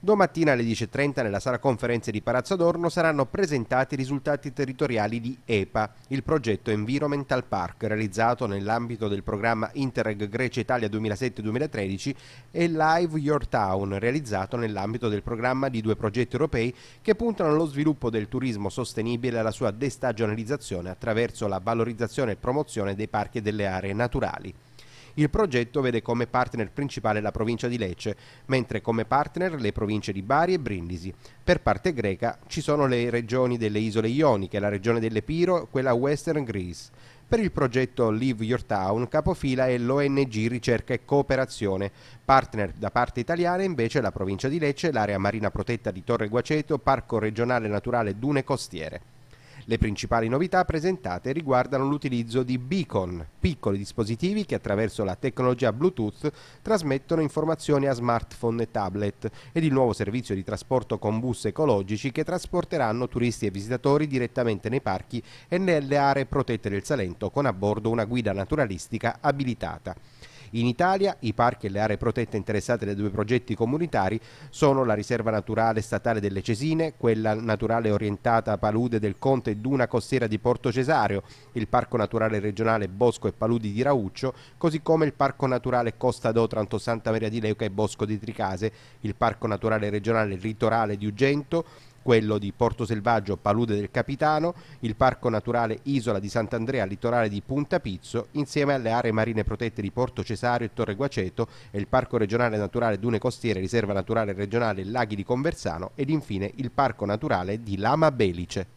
Domattina alle 10.30 nella sala conferenze di Palazzo Adorno saranno presentati i risultati territoriali di EPA, il progetto Environmental Park realizzato nell'ambito del programma Interreg Grecia Italia 2007-2013 e Live Your Town realizzato nell'ambito del programma di due progetti europei che puntano allo sviluppo del turismo sostenibile e alla sua destagionalizzazione attraverso la valorizzazione e promozione dei parchi e delle aree naturali. Il progetto vede come partner principale la provincia di Lecce, mentre come partner le province di Bari e Brindisi. Per parte greca ci sono le regioni delle isole Ioniche, la regione dell'Epiro e quella Western Greece. Per il progetto Live Your Town capofila è l'ONG Ricerca e Cooperazione, partner da parte italiana invece la provincia di Lecce, l'area marina protetta di Torre Guaceto, Parco regionale naturale Dune Costiere. Le principali novità presentate riguardano l'utilizzo di beacon, piccoli dispositivi che attraverso la tecnologia Bluetooth trasmettono informazioni a smartphone e tablet ed il nuovo servizio di trasporto con bus ecologici che trasporteranno turisti e visitatori direttamente nei parchi e nelle aree protette del Salento con a bordo una guida naturalistica abilitata. In Italia i parchi e le aree protette interessate dai due progetti comunitari sono la riserva naturale statale delle Cesine, quella naturale orientata a palude del Conte e Duna Costiera di Porto Cesareo, il parco naturale regionale Bosco e Paludi di Rauccio, così come il parco naturale Costa d'Otranto, Santa Maria di Leuca e Bosco di Tricase, il parco naturale regionale Litorale di Ugento, quello di Porto Selvaggio, Palude del Capitano, il Parco Naturale Isola di Sant'Andrea, litorale di Punta Pizzo, insieme alle aree marine protette di Porto Cesario e Torre Guaceto e il Parco Regionale Naturale Dune Costiere, Riserva Naturale Regionale Laghi di Conversano ed infine il Parco Naturale di Lama Belice.